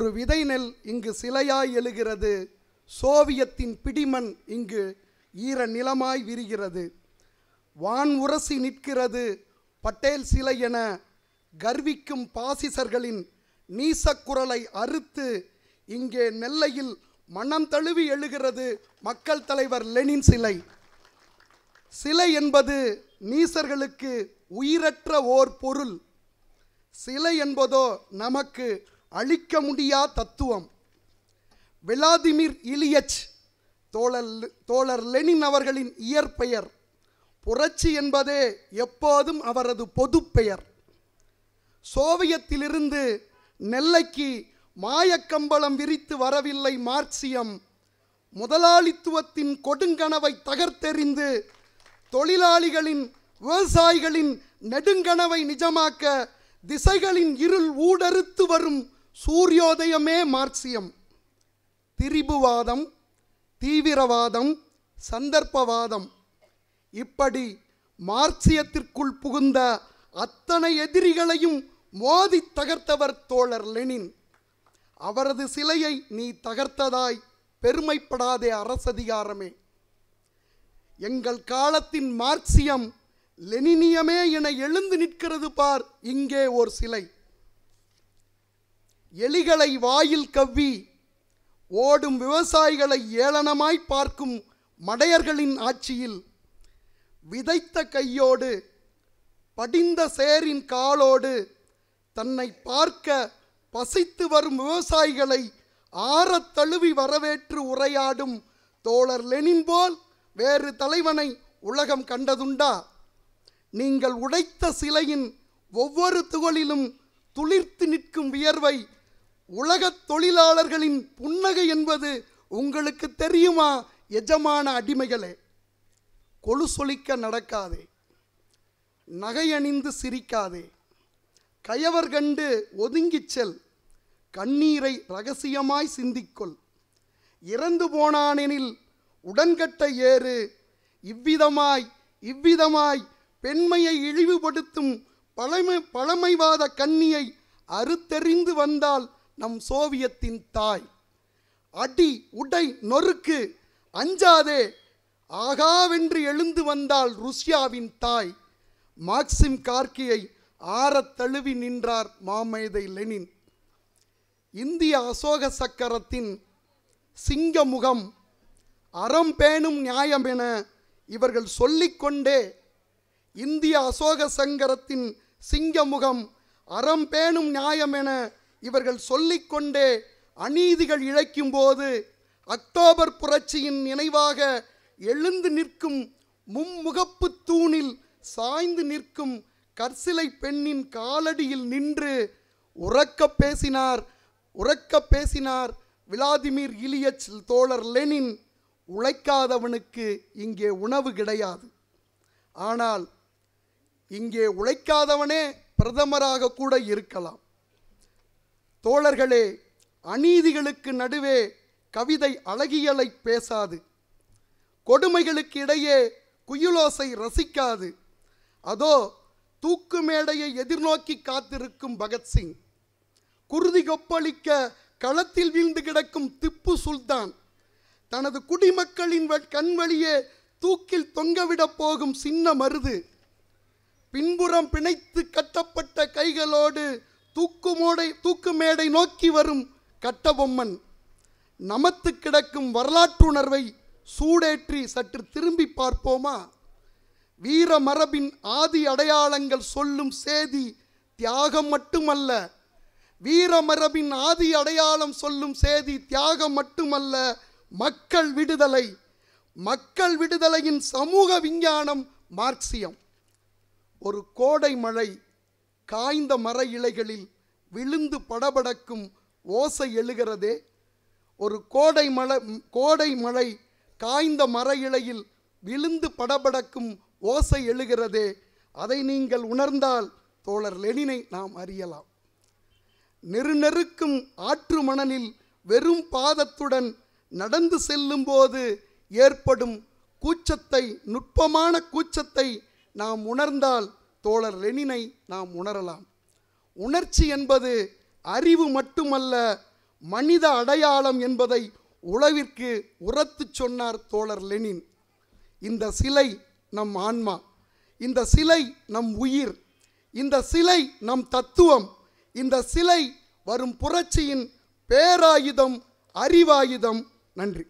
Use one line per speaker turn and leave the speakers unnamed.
ஒரு விதை நெல் இங்கு சிலையாய் எழுகிறது சோவியத்தின் பிடிமண் இங்கு ஈர நிலமாய் விரிகிறது வான் உரசி நிற்கிறது பட்டேல் சிலை என கர்விக்கும் பாசிசர்களின் நீசக்குரலை அறுத்து இங்கே நெல்லையில் மனம் தழுவி எழுகிறது மக்கள் தலைவர் லெனின் சிலை சிலை என்பது நீசர்களுக்கு உயிரற்ற ஓர் பொருள் சிலை என்பதோ நமக்கு அழிக்க முடியா தத்துவம் விளாதிமிர் இலியச் தோழர் தோழர் லெனின் அவர்களின் இயற்பெயர் புரட்சி என்பதே எப்போதும் அவரது பொது பெயர் சோவியத்திலிருந்து நெல்லைக்கு மாயக்கம்பளம் விரித்து வரவில்லை மார்க்சியம் முதலாளித்துவத்தின் கொடுங்கனவை தகர்த்தெறிந்து தொழிலாளிகளின் விவசாயிகளின் நெடுங்கனவை நிஜமாக்க திசைகளின் இருள் ஊடறுத்து வரும் சூரியோதயமே மார்க்சியம் திரிபுவாதம் தீவிரவாதம் சந்தர்ப்பவாதம் இப்படி மார்க்சியத்திற்குள் புகுந்த அத்தனை எதிரிகளையும் மோதி தகர்த்தவர் தோழர் லெனின் அவரது சிலையை நீ தகர்த்ததாய் பெருமைப்படாதே அரசதிகாரமே எங்கள் காலத்தின் மார்க்சியம் லெனினியமே என எழுந்து நிற்கிறது பார் இங்கே ஒரு சிலை எலிகளை வாயில் கவ்வி ஓடும் விவசாயிகளை ஏளனமாய் பார்க்கும் மடையர்களின் ஆட்சியில் விதைத்த கையோடு படிந்த சேரின் காலோடு தன்னை பார்க்க பசித்து வரும் விவசாயிகளை ஆறத் தழுவி வரவேற்று உரையாடும் தோழர் லெனின் போல் வேறு தலைவனை உலகம் கண்டதுண்டா நீங்கள் உடைத்த சிலையின் ஒவ்வொரு துகளிலும் துளிர்த்து நிற்கும் வியர்வை உலகத் தொழிலாளர்களின் புன்னகை என்பது உங்களுக்கு தெரியுமா எஜமான அடிமைகளே கொலுசொலிக்க நடக்காதே நகையணிந்து சிரிக்காதே கயவர் கண்டு ஒதுங்கிச் செல் கண்ணீரை ரகசியமாய் சிந்திக்கொள் இறந்து போனானெனில் உடன்கட்ட ஏறு இவ்விதமாய் இவ்விதமாய் பெண்மையை இழிவுபடுத்தும் பழமை பழமைவாத கண்ணியை அறுத்தெறிந்து வந்தால் நம் சோவியத்தின் தாய் அடி உடை நொறுக்கு அஞ்சாதே ஆகாவென்று எழுந்து வந்தால் ருஷ்யாவின் தாய் மார்க்சிம் கார்கியை ஆற தழுவி நின்றார் மாமேதை லெனின் இந்திய அசோக சக்கரத்தின் சிங்கமுகம் அறம் பேணும் நியாயம் என இவர்கள் சொல்லிக்கொண்டே இந்திய அசோக சங்கரத்தின் சிங்கமுகம் அறம் பேணும் நியாயம் என இவர்கள் சொல்லிக்கொண்டே அநீதிகள் இழைக்கும் போது அக்டோபர் புரட்சியின் நினைவாக எழுந்து நிற்கும் மும்முகப்பு தூணில் சாய்ந்து நிற்கும் கற்சிலை பெண்ணின் காலடியில் நின்று உறக்க பேசினார் உறக்க பேசினார் விளாதிமிர் இலியச் தோழர் லெனின் உழைக்காதவனுக்கு இங்கே உணவு கிடையாது ஆனால் இங்கே உழைக்காதவனே பிரதமராக கூட இருக்கலாம் தோழர்களே அநீதிகளுக்கு நடுவே கவிதை அழகியலை பேசாது கொடுமைகளுக்கு இடையே குயிலோசை ரசிக்காது அதோ தூக்கு மேடையை எதிர்நோக்கி காத்திருக்கும் பகத்சிங் குருதி கொப்பளிக்க களத்தில் வீழ்ந்து கிடக்கும் திப்பு சுல்தான் தனது குடிமக்களின் கண் வழியே தூக்கில் தொங்கவிடப் போகும் சின்ன மருது பின்புறம் பிணைத்து கட்டப்பட்ட கைகளோடு தூக்குமோடை தூக்கு மேடை நோக்கி வரும் கட்டபொம்மன் நமத்து கிடக்கும் வரலாற்றுணர்வை சூடேற்றி சற்று திரும்பி பார்ப்போமா வீர மரபின் ஆதி அடையாளங்கள் சொல்லும் சேதி தியாகம் மட்டுமல்ல வீர மரபின் ஆதி அடையாளம் சொல்லும் சேதி தியாகம் மட்டுமல்ல மக்கள் விடுதலை மக்கள் விடுதலையின் சமூக விஞ்ஞானம் மார்க்சியம் ஒரு கோடை மழை காய்ந்த மர இலைகளில் விழுந்து படபடக்கும் ஓசை எழுகிறதே ஒரு கோடை மழை கோடை மழை காய்ந்த மர இலையில் விழுந்து படபடக்கும் ஓசை எழுகிறதே அதை நீங்கள் உணர்ந்தால் தோழர் லெனினை நாம் அறியலாம் நெருநெருக்கும் ஆற்று மணலில் வெறும் பாதத்துடன் நடந்து செல்லும்போது ஏற்படும் கூச்சத்தை நுட்பமான கூச்சத்தை நாம் உணர்ந்தால் தோழர் லெனினை நாம் உணரலாம் உணர்ச்சி என்பது அறிவு மட்டுமல்ல மனித அடையாளம் என்பதை உளவிற்கு உரத்து சொன்னார் தோழர் லெனின் இந்த சிலை நம் ஆன்மா இந்த சிலை நம் உயிர் இந்த சிலை நம் தத்துவம் இந்த சிலை வரும் புரட்சியின் பேராயுதம் அறிவாயுதம் நன்றி